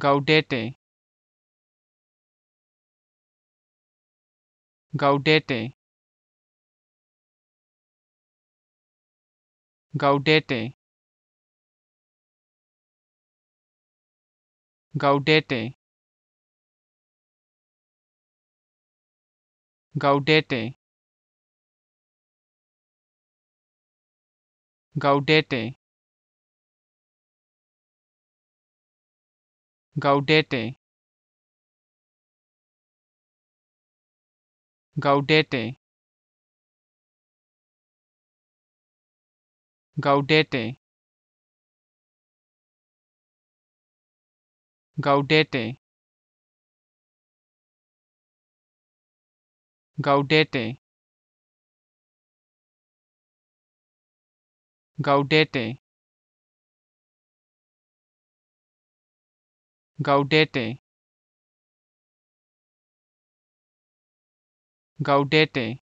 gaudete gaudete gaudete gaudete gaudete gaudete gaudete gaudete gaudete gaudete gaudete gaudete gaudete Gaudete!